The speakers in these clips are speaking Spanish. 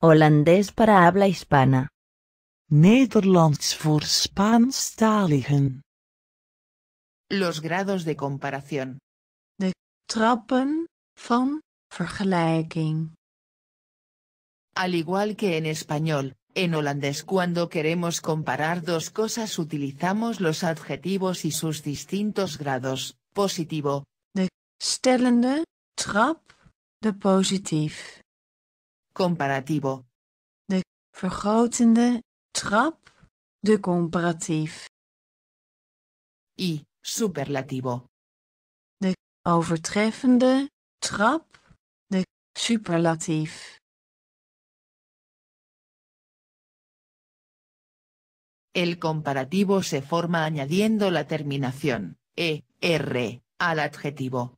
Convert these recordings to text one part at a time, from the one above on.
Holandés para habla hispana. Nederlands voor Spaanstaligen. Los grados de comparación. De trappen van vergelijking. Al igual que en español, en holandés cuando queremos comparar dos cosas utilizamos los adjetivos y sus distintos grados, positivo. De stellende, trap, de positief comparativo. De vergrotende trap de comparatief. Y superlativo. De overtreffende trap de superlatief. El comparativo se forma añadiendo la terminación er al adjetivo.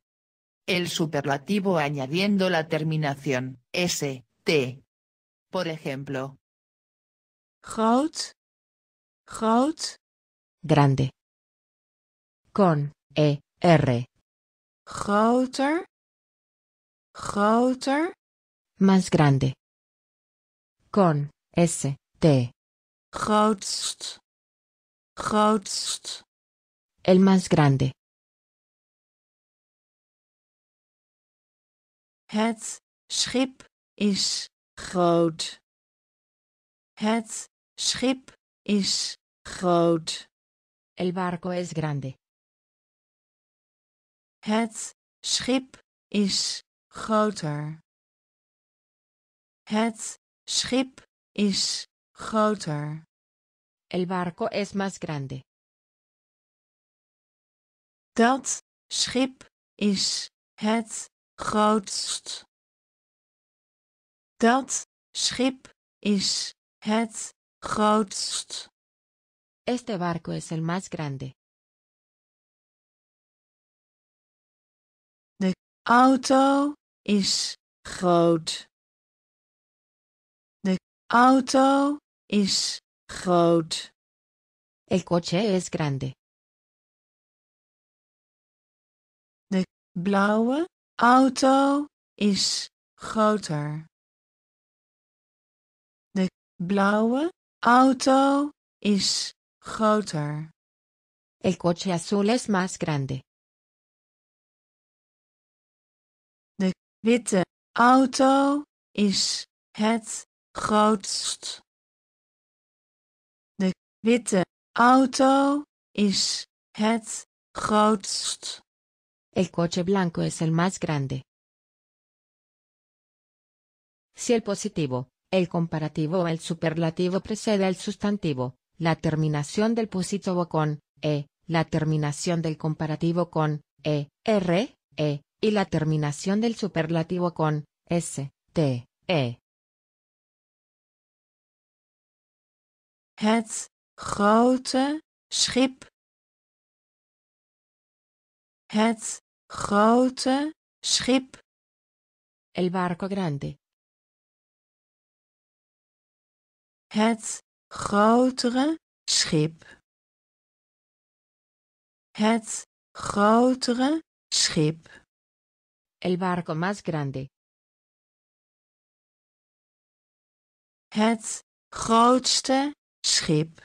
El superlativo añadiendo la terminación s por ejemplo. Groot. Groot. Grande. Con E R. Groter. Groter. Más grande. Con S T. Grootst. Grootst. El más grande. Het schip is groot. Het schip is groot. El barco es grande. Het schip is groter. Het schip is groter. El barco es más grande. Dat schip is het grootst. Dat schip is het grootst. Este barco es el más grande. De auto is groot. De auto is groot. El coche es grande. De blauwe auto is groter blauwe auto is groter. El coche azul es más grande. De witte auto is het grootst. De witte auto is het grootst. El coche blanco es el más grande. Si el positivo El comparativo o el superlativo precede al sustantivo, la terminación del positivo con e, la terminación del comparativo con e, r, e, y la terminación del superlativo con s, t, e. Het grote schip. El barco grande, Het grotere schip. Het grotere schip. El barco más grande. Het grootste schip.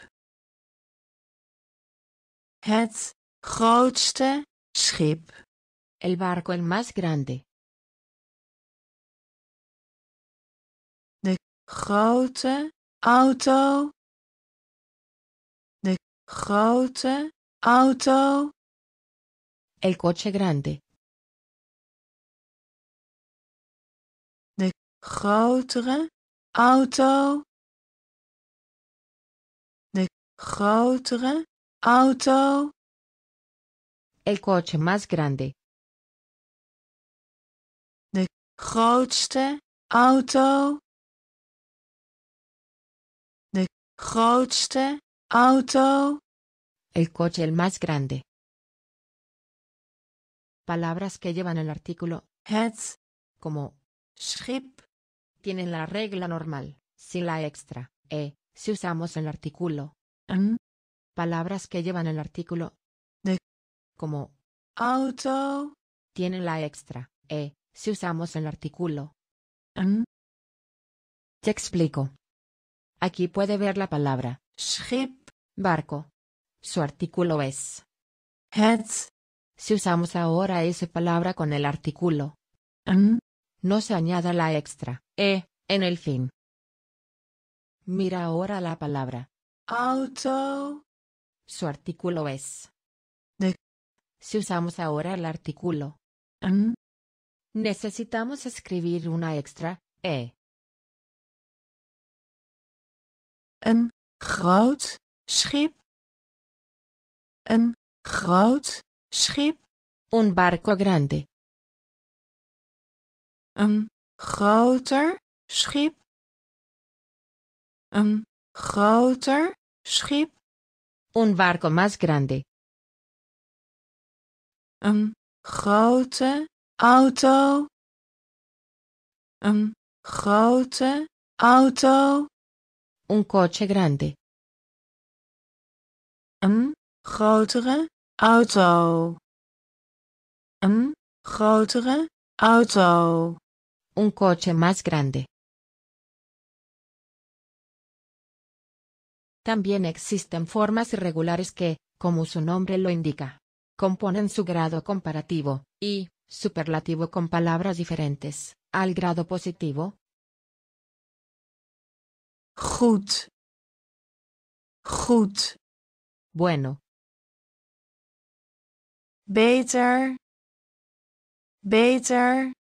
Het grootste schip. El barco el más grande. De grote auto de grote auto el coche grande de grotere auto de grotere auto el coche más grande de grootste auto auto el coche el más grande palabras que llevan el artículo het como schip tienen la regla normal sin la extra e si usamos el artículo palabras que llevan el artículo de como auto tienen la extra e si usamos el artículo te explico Aquí puede ver la palabra ship, barco. Su artículo es heads. Si usamos ahora esa palabra con el artículo an, no se añada la extra e en el fin. Mira ahora la palabra auto. Su artículo es de. Si usamos ahora el artículo an, necesitamos escribir una extra e een groot schip een groot schip un barco grande een groter schip een groter schip un barco más grande een grote auto een grote auto Un coche grande. grotere auto. grotere auto. Un coche más grande. También existen formas irregulares que, como su nombre lo indica, componen su grado comparativo y superlativo con palabras diferentes, al grado positivo, Goed. Goed. Bueno. Beter. Beter.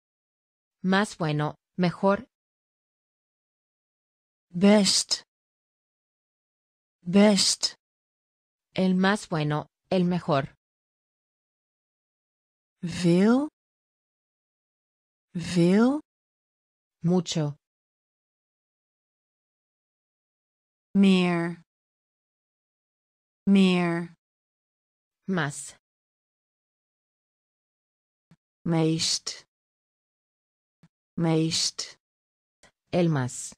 Más bueno, mejor. Best. Best. El más bueno, el mejor. Veel. Mucho. Mir Mir. Más. meist, meist, El más.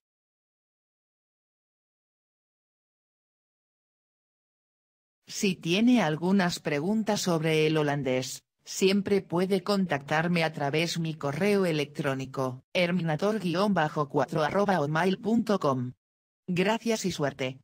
Si tiene algunas preguntas sobre el holandés, siempre puede contactarme a través mi correo electrónico, herminator-4 mail.com. Gracias y suerte.